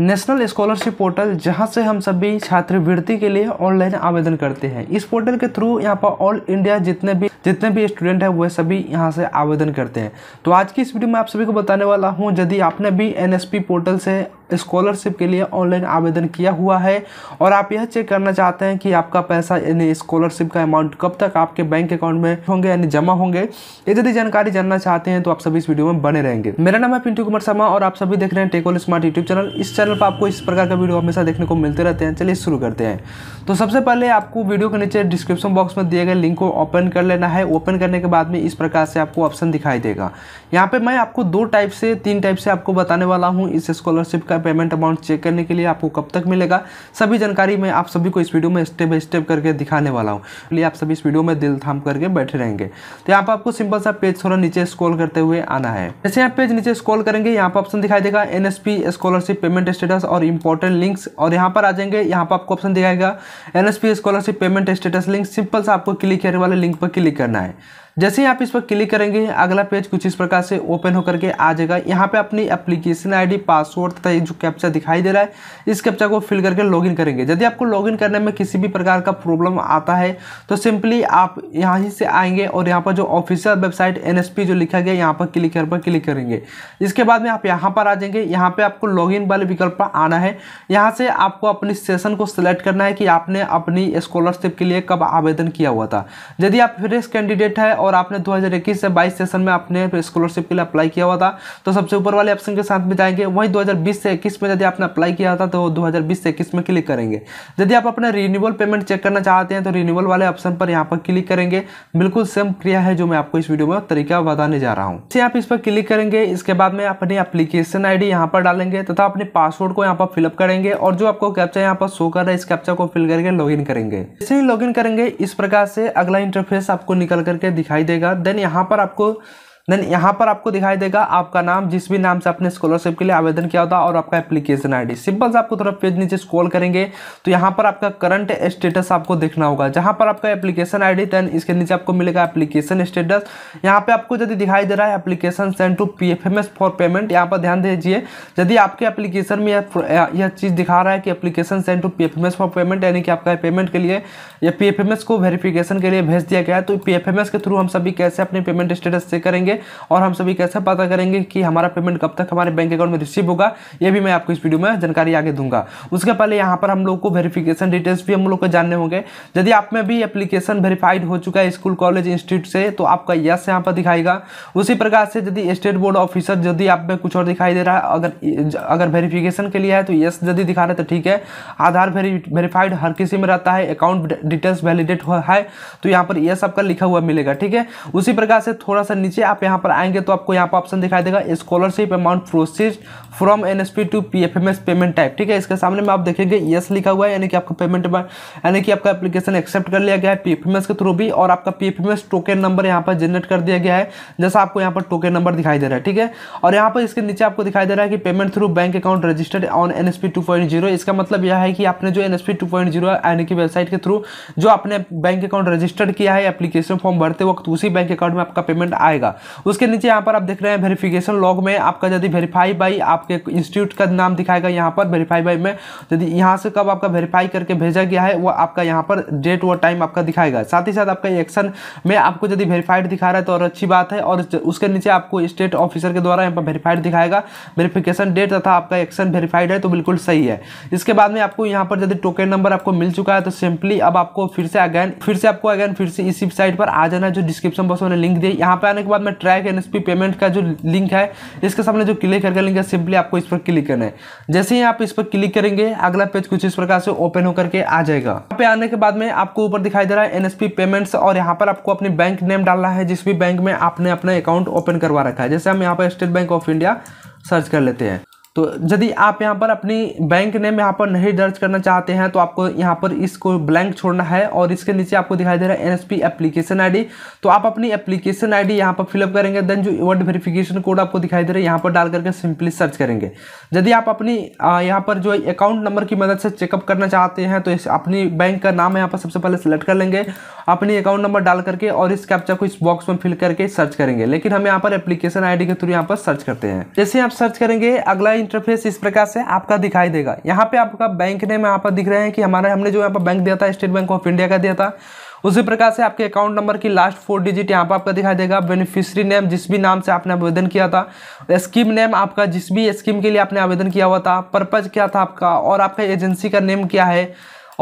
national scholarship portal जहां से हम सभी छात्रवृत्ति के लिए ऑनलाइन आवेदन करते हैं इस पोर्टल के थ्रू यहां पर ऑल इंडिया जितने भी जितने भी स्टूडेंट हैं वह सभी यहां से आवेदन करते हैं तो आज की इस वीडियो में आप सभी को बताने वाला हूं यदि आपने भी एन पोर्टल से स्कॉलरशिप के लिए ऑनलाइन आवेदन किया हुआ है और आप यह चेक करना चाहते हैं कि आपका पैसा यानी स्कॉलरशिप का अमाउंट कब तक आपके बैंक अकाउंट में होंगे यानी जमा होंगे यदि जानकारी जानना चाहते हैं तो आप सभी इस वीडियो में बने रहेंगे मेरा नाम है पिंटू कुमार शर्मा और आप सभी देख रहे हैं टेकोल स्मार्ट यूट्यूब चैनल इस चैनल पर आपको इस प्रकार का वीडियो हमेशा देखने को मिलते रहते हैं चलिए शुरू करते हैं तो सबसे पहले आपको वीडियो के नीचे डिस्क्रिप्शन बॉक्स में दिए गए लिंक को ओपन कर लेना है ओपन करने के बाद में इस प्रकार से आपको ऑप्शन दिखाई देगा यहाँ पे मैं आपको दो टाइप से तीन टाइप से आपको बताने वाला हूँ इस स्कॉलरशिप का का पेमेंट अमाउंट चेक करने के लिए आपको कब तक मिलेगा सभी जानकारी मैं आप सभी को इस वीडियो में स्टेप बाई स्टेप करके दिखाने वाला हूँ इसलिए आप सभी इस वीडियो में दिल थाम करके बैठे रहेंगे तो यहाँ पर आपको सिंपल सा पेज थोड़ा नीचे स्क्रॉल करते हुए आना है जैसे आप पेज नीचे स्क्रॉल करेंगे यहाँ पर ऑप्शन दिखाई देगा एन स्कॉलरशिप पेमेंट स्टेटस और इंपॉर्टेंट लिंक्स और यहाँ पर आ जाएंगे यहाँ पर आपको ऑप्शन दिखाएगा N scholarship payment status link simple सा आपको क्लिक करने वाले लिंक पर क्लिक करना है जैसे ही आप इस पर क्लिक करेंगे अगला पेज कुछ इस प्रकार से ओपन होकर के आ जाएगा यहाँ पे अपनी एप्लीकेशन आईडी पासवर्ड तथा जो कैप्चा दिखाई दे रहा है इस कैप्चा को फिल करके लॉगिन करेंगे यदि आपको लॉगिन करने में किसी भी प्रकार का प्रॉब्लम आता है तो सिंपली आप यहाँ ही से आएंगे और यहाँ पर जो ऑफिशियल वेबसाइट एन जो लिखा गया यहाँ पर क्लिक पर क्लिक करेंगे इसके बाद में आप यहाँ पर आ जाएंगे यहाँ पर आपको लॉग वाले विकल्प पर आना है यहाँ से आपको अपनी सेशन को सिलेक्ट करना है कि आपने अपनी स्कॉलरशिप के लिए कब आवेदन किया हुआ था यदि आप फ्रेश कैंडिडेट है और आपने 2021 से 22 सेशन में आपने स्कॉलरशिप के लिए अप्लाई किया हुआ था तो सबसे ऊपर वाले ऑप्शन के साथ में जाएंगे वहीं 2020 से 21 में यदि आपने अप्लाई किया था तो 2020 से 21 में क्लिक करेंगे यदि आप अपना रिन्यूअल पेमेंट चेक करना चाहते हैं तो रिन्यूअल वाले ऑप्शन पर यहाँ पर क्लिक करेंगे बिल्कुल सेम क्रिया है जो मैं आपको इस वीडियो में तरीका बताने जा रहा हूँ इसे आप इस पर क्लिक करेंगे इसके बाद में अपनी अप्लीकेशन आई डी पर डालेंगे तथा अपने पासवर्ड को यहाँ पर फिलअप करेंगे और जो आपको कैप्चा यहाँ पर शो कर रहा है इस कैप्चा को फिल करके लॉग करेंगे जैसे ही लॉग करेंगे इस प्रकार से अगला इंटरफेस आपको निकल करके दिखाई दिखाई देगा देन यहाँ पर आपको देन यहाँ पर आपको दिखाई देगा आपका नाम जिस भी नाम से आपने स्कॉलरशिप के लिए आवेदन किया होता और आपका एप्लीकेशन आईडी सिंपल से आपको थोड़ा पेज नीचे स्क्रॉल करेंगे तो यहाँ पर आपका करंट स्टेटस आपको देखना होगा जहाँ पर आपका एप्लीकेशन आई देन इसके नीचे आपको मिलेगा एप्लीकेशन स्टेटस यहाँ पर आपको यदि दिखाई दे रहा है application send to P for payment यहाँ पर ध्यान दीजिए यदि आपके एप्लीकेशन में यह चीज़ दिखा रहा है कि application send to P for payment यानी कि आपका पेमेंट के लिए या पी को वेरिफिकेशन के लिए भेज दिया गया है तो पी के थ्रू हम सभी कैसे अपने पेमेंट स्टेटस चेक करेंगे और हम सभी कैसे पता करेंगे कि हमारा पेमेंट कब तक हमारे बैंक अकाउंट में रिसीव होगा ये भी मैं आपको इस वीडियो में जानकारी आगे दूंगा उसके पहले यहाँ पर हम लोग को वेरीफिकेशन डिटेल्स भी हम लोग को जानने होंगे यदि आप में भी अप्लीकेशन वेरीफाइड हो चुका है स्कूल कॉलेज इंस्टीट्यूट से तो आपका यस यहाँ पर दिखाएगा उसी प्रकार से यदि स्टेट बोर्ड ऑफिसर यदि आप में कुछ और दिखाई दे रहा है अगर अगर वेरीफिकेशन के लिए है तो यस यदि दिखा रहे तो ठीक है आधार वेरीफाइड हर किसी में रहता है अकाउंट डिटेल्स वैलिडेट है तो यहाँ पर यस आपका लिखा हुआ मिलेगा ठीक है उसी प्रकार से थोड़ा सा नीचे आप यहाँ पर आएंगे तो आपको यहाँ पर ऑप्शन दिखाई देगा scholarship amount process from N S P to P F M S payment type ठीक है इसके सामने में आप देखेंगे यस लिखा हुआ है यानी कि आपका पेमेंट यानी कि आपका एप्लीकेशन एक्सेप्ट कर लिया गया है पी एफ एम एस के थ्रू भी और आपका P F M S token number यहाँ पर जनरेट कर दिया गया है जैसा आपको यहाँ पर टोकन नंबर दिखाई दे रहा है ठीक है और यहाँ पर इसके नीचे आपको दिखाई दे रहा है कि payment through bank account registered on N S P two point zero इसका मतलब यह है कि आपने जो N S P two point zero यानी कि वेबसाइट के थ्रू जो आपने बैंक अकाउंट रजिस्टर्ड किया है एप्लीकेशन फॉर्म भरते वक्त उसी बैंक अकाउंट में आपका पेमेंट आएगा उसके नीचे यहाँ पर आप देख रहे हैं वेरिफिकेशन लॉग में आपका यदि वेरीफाई बाई आपके इंस्टीट्यूट का नाम दिखाएगा यहाँ पर वेरीफाई बाई में यदि यहाँ से कब आपका वेरीफाई करके भेजा गया है वो आपका यहाँ पर डेट व टाइम आपका दिखाएगा साथ ही साथ आपका एक्शन में आपको यदि वेरीफाइड दिखा रहा है तो और अच्छी बात है और उसके नीचे आपको स्टेट ऑफिसर के द्वारा यहाँ पर वेरीफाइड दिखाएगा वेरीफिकेशन डेट तथा आपका एक्शन वेरीफाइड है तो बिल्कुल सही है इसके बाद में आपको यहाँ पर यदि टोकन नंबर आपको मिल चुका है तो सिंपली अब आपको फिर से अगैन फिर से आपको अगैन फिर से इसी साइट पर आ जाना जो डिस्क्रिप्शन बॉक्स में लिंक दिया यहाँ पर आने के बाद में ट्रैक एन पेमेंट का जो लिंक है इसके सामने जो क्लिक करके लिंक है सिंपली आपको इस पर क्लिक करना है जैसे ही आप इस पर क्लिक करेंगे अगला पेज कुछ इस प्रकार से ओपन होकर के आ जाएगा यहाँ पे आने के बाद में आपको ऊपर दिखाई दे रहा है एनएसपी पेमेंट्स और यहाँ पर आपको अपने बैंक नेम डालना है जिस भी बैंक में आपने अपना अकाउंट ओपन करवा रखा है जैसे हम यहाँ पर State Bank of India search कर लेते हैं तो यदि आप यहाँ पर अपनी बैंक नेम यहाँ पर नहीं दर्ज करना चाहते हैं तो आपको यहाँ पर इसको ब्लैंक छोड़ना है और इसके नीचे आपको दिखाई दे रहा है एनएसपी एप्लीकेशन आईडी तो आप अपनी एप्लीकेशन आईडी यहाँ पर फिलअप करेंगे देन जो वर्ड वेरिफिकेशन कोड आपको दिखाई दे रहा है यहाँ पर डाल करके सिंपली सर्च करेंगे यदि आप अपनी यहाँ पर जो अकाउंट नंबर की मदद से चेकअप करना चाहते हैं तो अपनी बैंक का नाम यहाँ पर सबसे पहले सेलेक्ट कर लेंगे अपनी अकाउंट नंबर डाल करके और इस कैप्चा को इस बॉक्स में फिल करके सर्च करेंगे लेकिन हम यहाँ पर एप्लीकेशन आई के थ्रू यहाँ पर सर्च करते हैं जैसे आप सर्च करेंगे अगला इंटरफेस इस प्रकार से आपका दिखाई देगा यहाँ पे आपका बैंक नेम यहाँ पर दिख रहे हैं कि हमारे हमने जो यहाँ पर बैंक दिया था स्टेट बैंक ऑफ इंडिया का दिया था उसी प्रकार से आपके अकाउंट नंबर की लास्ट फोर डिजिट यहाँ पर आपका दिखाई देगा बेनिफिशियरी नेम जिस भी नाम से आपने आवेदन किया था स्कीम नेम आपका जिस भी स्कीम के लिए आपने आवेदन किया हुआ था पर्पज़ क्या था आपका और आपका एजेंसी का नेम क्या है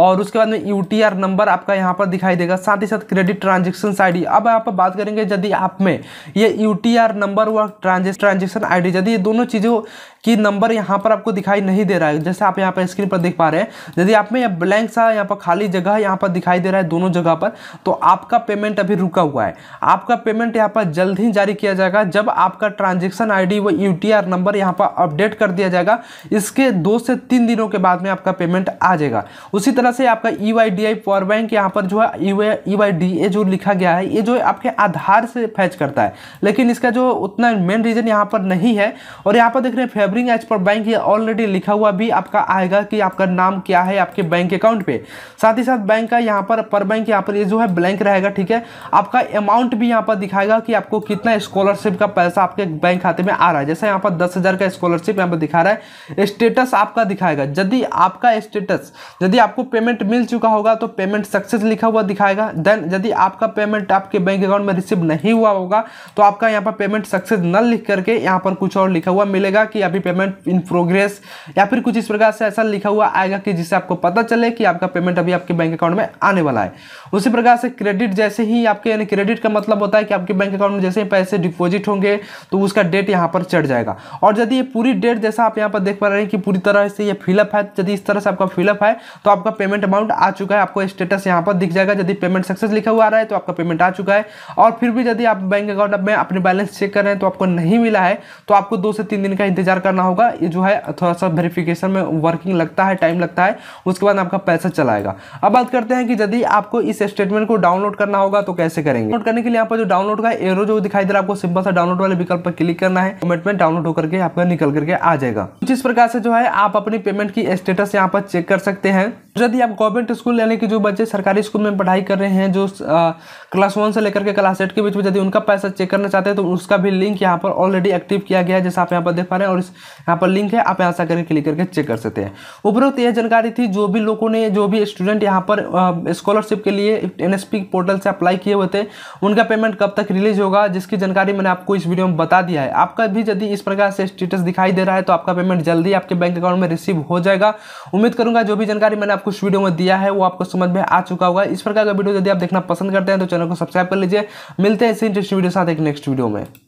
और उसके बाद में यू नंबर आपका यहाँ पर दिखाई देगा साथ ही साथ क्रेडिट ट्रांजेक्शन आई अब यहाँ पर बात करेंगे यदि आप में ये यू नंबर व ट्रांजेक्शन आई यदि ये दोनों चीज़ों की नंबर यहाँ पर आपको दिखाई नहीं दे रहा है जैसे आप यहाँ पर स्क्रीन पर देख पा रहे हैं यदि आप में यह ब्लैंक सा यहाँ पर खाली जगह यहाँ पर दिखाई दे रहा है दोनों जगह पर तो आपका पेमेंट अभी रुका हुआ है आपका पेमेंट यहाँ पर जल्द ही जारी किया जाएगा जब आपका ट्रांजेक्शन आईडी व आर नंबर यहाँ पर अपडेट कर दिया जाएगा इसके दो से तीन दिनों के बाद में आपका पेमेंट आ जाएगा उसी तरह तरह से आपका E Y D I power bank यहाँ पर जो है ई वाई डी ए जो लिखा गया है ये जो है आपके आधार से फैच करता है लेकिन इसका जो उतना मेन रीजन यहाँ पर नहीं है और यहाँ पर देख रहे हैं फेबरिंग एज पर बैंक ये ऑलरेडी लिखा हुआ भी आपका आएगा कि आपका नाम क्या है आपके बैंक अकाउंट पे साथ ही साथ बैंक का यहाँ पर पर बैंक यहाँ पर ये जो है ब्लैंक रहेगा ठीक है आपका अमाउंट भी यहाँ पर दिखाएगा कि आपको कितना स्कॉलरशिप का पैसा आपके बैंक खाते में आ रहा है जैसे यहाँ पर दस हज़ार का स्कॉलरशिप यहाँ पर दिखा रहा है स्टेटस आपका दिखाएगा यदि आपका स्टेटस यदि आपको पेमेंट मिल चुका होगा तो पेमेंट सक्सेस लिखा हुआ दिखाएगा देन यदि आपका पेमेंट आपके बैंक अकाउंट में रिसीव नहीं हुआ होगा तो आपका यहाँ पर पेमेंट सक्सेस न लिख करके यहाँ पर कुछ और लिखा हुआ मिलेगा कि अभी पेमेंट इन प्रोग्रेस या फिर कुछ इस प्रकार से ऐसा लिखा हुआ आएगा कि जिससे आपको पता चले कि आपका पेमेंट अभी आपके बैंक अकाउंट में आने वाला है उसी प्रकार से क्रेडिट जैसे ही आपके यानी क्रेडिट का मतलब होता है कि आपके बैंक अकाउंट में जैसे ही पैसे डिपॉजिट होंगे तो उसका डेट यहाँ पर चढ़ जाएगा और यदि ये पूरी डेट जैसा आप यहाँ पर देख पा रहे हैं कि पूरी तरह से ये फिलअप है यदि इस तरह से आपका फिलअप है तो आपका पेमेंट अमाउंट आ चुका है आपको स्टेटस यहाँ पर दिख जाएगा यदि पेमेंट सक्सेस लिखा हुआ आ रहा है तो आपका पेमेंट आ चुका है और फिर भी यदि आप बैंक अकाउंट में अपने बैलेंस चेक कर रहे हैं तो आपको नहीं मिला है तो आपको दो से तीन दिन का इंतजार करना होगा ये जो है थोड़ा सा वेरिफिकेशन में वर्किंग लगता है टाइम लगता है उसके बाद आपका पैसा चलाएगा अब बात करते हैं कि यदि आपको इस स्टेटमेंट को डाउनलोड करना होगा तो कैसे करेंगे डाउनलोड करने के लिए यहाँ पर जो डाउनलोड का एरो जो दिखाई दे रहा है आपको सिंपल सा डाउनलोड वाले विकल्प पर क्लिक करना है पेमेंट में डाउनलोड होकर के आपका निकल करके आ जाएगा कुछ इस प्रकार से जो है आप अपनी पेमेंट की स्टेटस यहाँ पर चेक कर सकते हैं जब यदि आप गवर्नमेंट स्कूल यानी कि जो बच्चे सरकारी स्कूल में पढ़ाई कर रहे हैं जो आ, क्लास वन से लेकर के क्लास एट के बीच में यदि उनका पैसा चेक करना चाहते हैं तो उसका भी लिंक यहाँ पर ऑलरेडी एक्टिव किया गया है जैसा आप यहाँ पर देख पा रहे हैं और इस यहाँ पर लिंक है आप यहाँ से करके क्लिक करके चेक कर सकते हैं उपरोक्त यह जानकारी थी जो भी लोगों ने जो भी स्टूडेंट यहाँ पर स्कॉलरशिप के लिए एन पोर्टल से अप्लाई किए हुए थे उनका पेमेंट कब तक रिलीज होगा जिसकी जानकारी मैंने आपको इस वीडियो में बता दिया है आपका भी यदि इस प्रकार से स्टेटस दिखाई दे रहा है तो आपका पेमेंट जल्दी आपके बैंक अकाउंट में रिसीव हो जाएगा उम्मीद करूंगा जो भी जानकारी मैंने आपको वीडियो में दिया है वो आपको समझ में आ चुका होगा इस प्रकार का वीडियो यदि आप देखना पसंद करते हैं तो चैनल को सब्सक्राइब कर लीजिए मिलते हैं इसी इंटरेस्टिंग वीडियो साथ एक नेक्स्ट वीडियो में